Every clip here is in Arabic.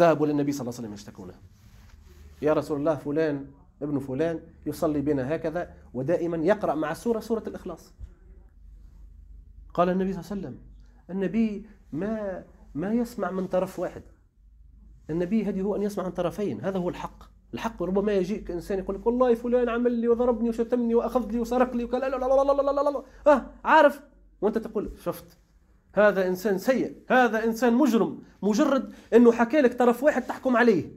ذهبوا للنبي صلى الله عليه وسلم يشتكونه يا رسول الله فلان ابن فلان يصلي بنا هكذا ودائما يقرأ مع السورة سورة الإخلاص قال النبي صلى الله عليه وسلم النبي ما ما يسمع من طرف واحد النبي هدي هو أن يسمع عن طرفين هذا هو الحق الحق ربما يجيك إنسان يقول لك والله فلان عمل لي وضربني وشتمني وأخذ لي وسرق لي وكلا لا لا لا لا لا لا لا آه عارف وأنت تقول شفت هذا إنسان سيء هذا إنسان مجرم مجرد أنه حكى لك طرف واحد تحكم عليه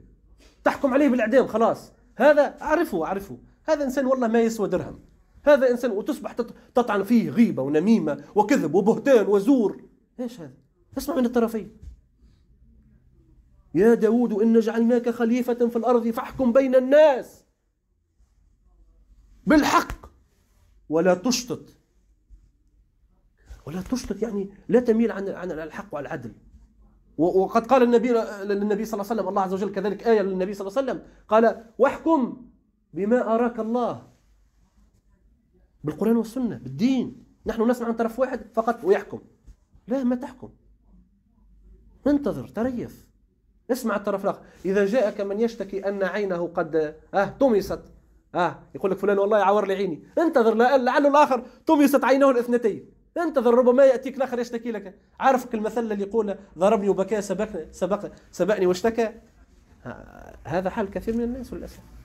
تحكم عليه بالإعدام خلاص هذا أعرفه أعرفه هذا إنسان والله ما يسوى درهم هذا إنسان وتصبح تطعن فيه غيبة ونميمة وكذب وبهتان وزور إيش هذا اسمع من الطرفين يا داود إن جعلناك خليفة في الأرض فاحكم بين الناس بالحق ولا تشطط ولا تشطط يعني لا تميل عن عن الحق وعن العدل وقد قال النبي للنبي صلى الله عليه وسلم الله عز وجل كذلك آية للنبي صلى الله عليه وسلم قال واحكم بما أراك الله بالقرآن والسنة بالدين نحن نسمع عن طرف واحد فقط ويحكم لا ما تحكم انتظر تريث اسمع الطرف الاخر اذا جاءك من يشتكي ان عينه قد اه طمست اه يقول لك فلان والله عور لي عيني انتظر لعل الاخر طمست عينه الاثنتين انتظر ربما يأتيك الآخر يشتكي لك عارفك المثل اللي يقول ضربني وبكى سبقني, سبقني واشتكى هذا حال كثير من الناس للأسف